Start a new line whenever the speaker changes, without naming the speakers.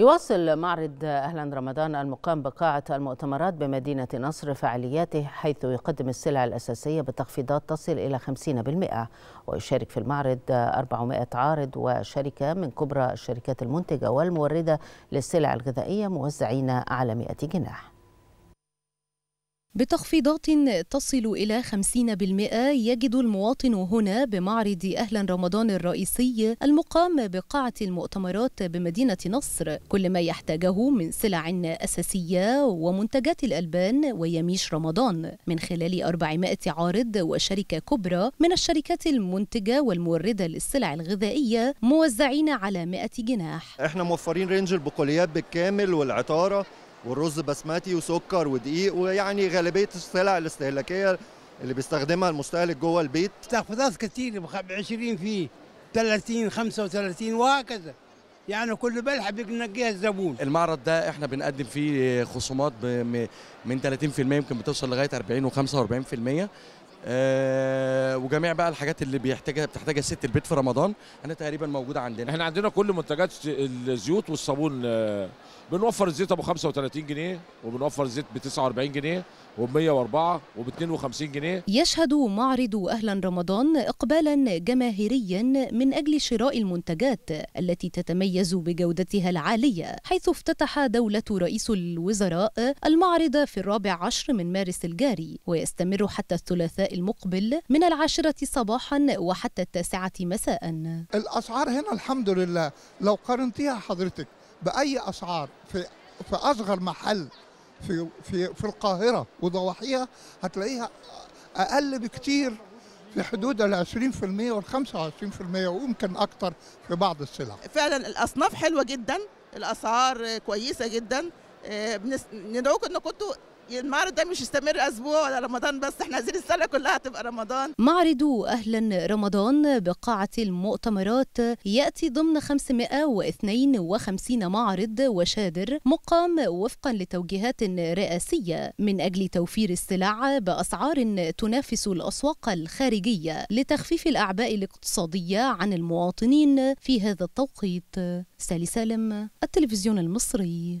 يواصل معرض أهلا رمضان المقام بقاعة المؤتمرات بمدينة نصر فعالياته حيث يقدم السلع الأساسية بتخفيضات تصل إلى 50% ويشارك في المعرض 400 عارض وشركة من كبرى الشركات المنتجة والموردة للسلع الغذائية موزعين على 100 جناح
بتخفيضات تصل إلى 50% يجد المواطن هنا بمعرض أهلا رمضان الرئيسي المقام بقاعة المؤتمرات بمدينة نصر كل ما يحتاجه من سلع أساسية ومنتجات الألبان ويميش رمضان من خلال 400 عارض وشركة كبرى من الشركات المنتجة والموردة للسلع الغذائية موزعين على 100 جناح
احنا موفرين رينج البقوليات بالكامل والعطارة والرز بسمتي وسكر ودقيق ويعني غالبيه السلع الاستهلاكيه اللي بيستخدمها المستهلك جوه البيت تخفيضات كتير
ب 20 فيه 30 35 وهكذا يعني كل بلحه بنقيها الزبون المعرض ده احنا بنقدم فيه خصومات من 30% يمكن بتوصل لغايه 40 و45% آه، وجميع بقى الحاجات اللي بيحتاجها بتحتاجها الست البيت في رمضان احنا تقريبا موجوده عندنا
احنا عندنا كل منتجات الزيوت والصابون آه، بنوفر الزيت ابو 35 جنيه وبنوفر الزيت ب 49 جنيه وب 104 وب 52 جنيه
يشهد معرض اهلا رمضان اقبالا جماهيريا من اجل شراء المنتجات التي تتميز بجودتها العاليه حيث افتتح دوله رئيس الوزراء المعرض في الرابع عشر من مارس الجاري ويستمر حتى الثلاثاء المقبل من العاشرة صباحا وحتى التاسعة مساء
الأسعار هنا الحمد لله لو قارنتيها حضرتك بأي أسعار في, في أصغر محل في, في, في القاهرة وضواحيها هتلاقيها أقل بكتير في حدود ال 20% وال 25% ويمكن اكتر في بعض السلع.
فعلا الاصناف حلوه جدا، الاسعار كويسه جدا، آه، ندعوكم انكم المعرض ده مش يستمر اسبوع ولا رمضان بس احنا عايزين السنه كلها تبقى رمضان
معرض اهلا رمضان بقاعه المؤتمرات ياتي ضمن 552 معرض وشادر مقام وفقا لتوجيهات رئاسيه من اجل توفير السلع باسعار تنافس الاسواق الخارجيه لتخفيف الاعباء الاقتصاديه عن المواطنين في هذا التوقيت سالي سالم التلفزيون المصري